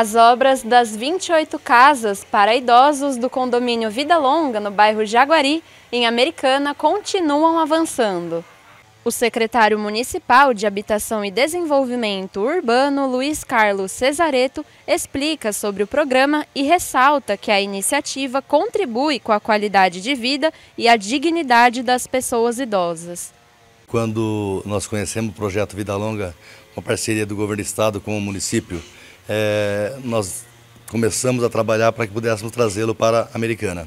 As obras das 28 casas para idosos do condomínio Vida Longa, no bairro Jaguari, em Americana, continuam avançando. O secretário municipal de Habitação e Desenvolvimento Urbano, Luiz Carlos Cesareto, explica sobre o programa e ressalta que a iniciativa contribui com a qualidade de vida e a dignidade das pessoas idosas. Quando nós conhecemos o projeto Vida Longa, uma parceria do governo do estado com o município, é, nós começamos a trabalhar para que pudéssemos trazê-lo para a Americana.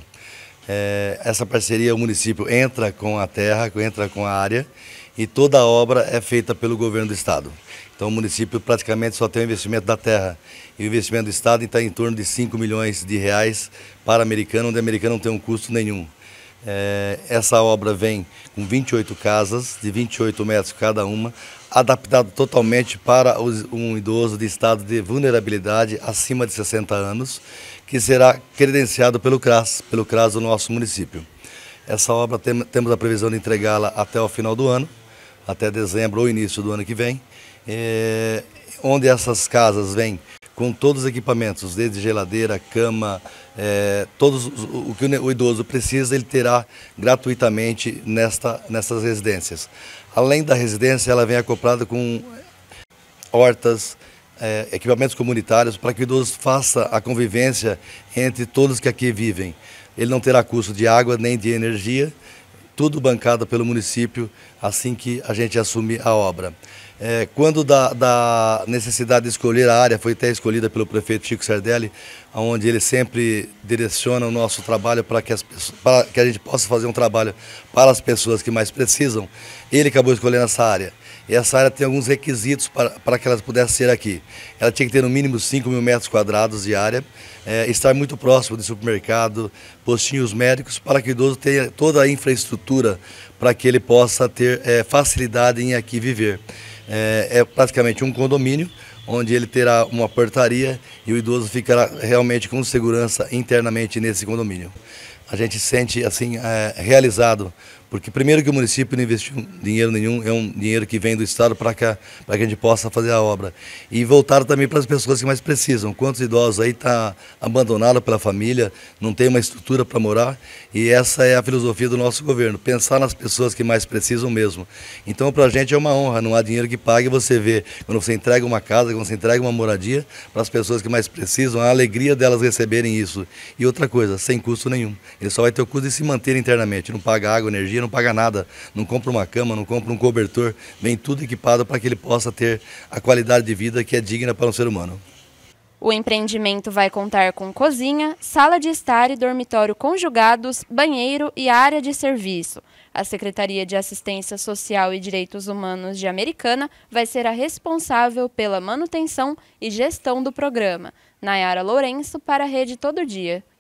É, essa parceria, o município entra com a terra, entra com a área e toda a obra é feita pelo governo do estado. Então o município praticamente só tem o investimento da terra. E o investimento do estado está em torno de 5 milhões de reais para a Americana, onde a Americana não tem um custo nenhum. É, essa obra vem com 28 casas, de 28 metros cada uma adaptado totalmente para os, um idoso de estado de vulnerabilidade acima de 60 anos, que será credenciado pelo CRAS, pelo CRAS do nosso município. Essa obra tem, temos a previsão de entregá-la até o final do ano, até dezembro ou início do ano que vem, é, onde essas casas vêm com todos os equipamentos, desde geladeira, cama, é, todos o que o idoso precisa, ele terá gratuitamente nesta, nessas residências. Além da residência, ela vem acoplada com hortas, é, equipamentos comunitários, para que o idoso faça a convivência entre todos que aqui vivem. Ele não terá custo de água nem de energia, tudo bancado pelo município assim que a gente assume a obra. É, quando da, da, necessidade de escolher a área, foi até escolhida pelo prefeito Chico Sardelli, onde ele sempre direciona o nosso trabalho para que, as, para que a gente possa fazer um trabalho para as pessoas que mais precisam, ele acabou escolhendo essa área. E essa área tem alguns requisitos para, para que ela pudesse ser aqui. Ela tinha que ter no mínimo 5 mil metros quadrados de área, é, estar muito próximo de supermercado, postinhos médicos, para que o idoso tenha toda a infraestrutura para que ele possa ter é, facilidade em aqui viver é, é praticamente um condomínio onde ele terá uma portaria e o idoso ficará realmente com segurança internamente nesse condomínio a gente sente assim é, realizado, porque primeiro que o município não investiu dinheiro nenhum, é um dinheiro que vem do estado para cá, para que a gente possa fazer a obra e voltar também para as pessoas que mais precisam. Quantos idosos aí tá abandonado pela família, não tem uma estrutura para morar e essa é a filosofia do nosso governo, pensar nas pessoas que mais precisam mesmo. Então para a gente é uma honra, não há dinheiro que pague. Você vê quando você entrega uma casa, quando você entrega uma moradia para as pessoas que mais precisam, a alegria delas receberem isso e outra coisa, sem custo nenhum. Ele só vai ter o custo de se manter internamente, não paga água, energia, não paga nada, não compra uma cama, não compra um cobertor, vem tudo equipado para que ele possa ter a qualidade de vida que é digna para um ser humano. O empreendimento vai contar com cozinha, sala de estar e dormitório conjugados, banheiro e área de serviço. A Secretaria de Assistência Social e Direitos Humanos de Americana vai ser a responsável pela manutenção e gestão do programa. Nayara Lourenço, para a Rede Todo Dia.